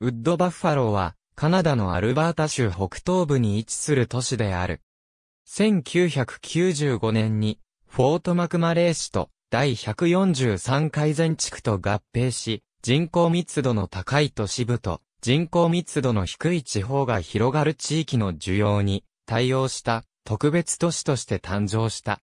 ウッドバッファローは、カナダのアルバータ州北東部に位置する都市である。1995年に、フォートマクマレー市と第143改善地区と合併し、人口密度の高い都市部と人口密度の低い地方が広がる地域の需要に対応した特別都市として誕生した。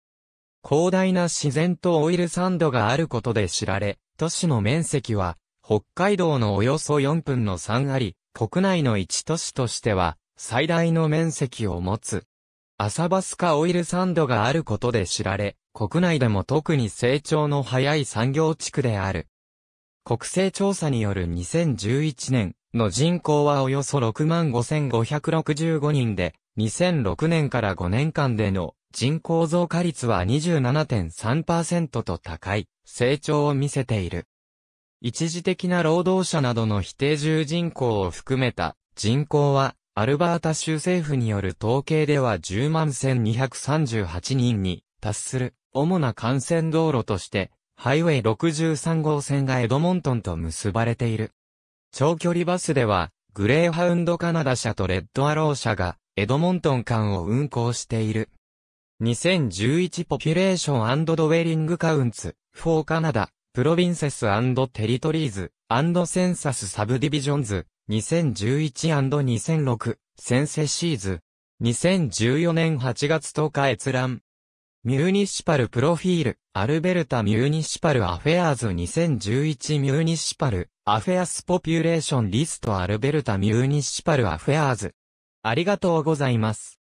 広大な自然とオイルサンドがあることで知られ、都市の面積は北海道のおよそ4分の3あり、国内の一都市としては、最大の面積を持つ。アサバスカオイルサンドがあることで知られ、国内でも特に成長の早い産業地区である。国勢調査による2011年の人口はおよそ65,565人で、2006年から5年間での人口増加率は27.3%と高い成長を見せている。一時的な労働者などの非定住人口を含めた人口は、アルバータ州政府による統計では10万1238人に達する主な幹線道路として、ハイウェイ63号線がエドモントンと結ばれている。長距離バスでは、グレーハウンドカナダ社とレッドアロー社がエドモントン間を運行している。2011ポピュレーションドウェリングカウンツ、フォーカナダ、プロヴィンセステリトリーズセンサスサブディビジョンズ 2011&2006 ンセシーズ2014年8月10日閲覧ミューニシパルプロフィールアルベルタミューニシパルアフェアーズ2011ミューニシパルアフェアスポピュレーションリストアルベルタミューニシパルアフェアーズありがとうございます。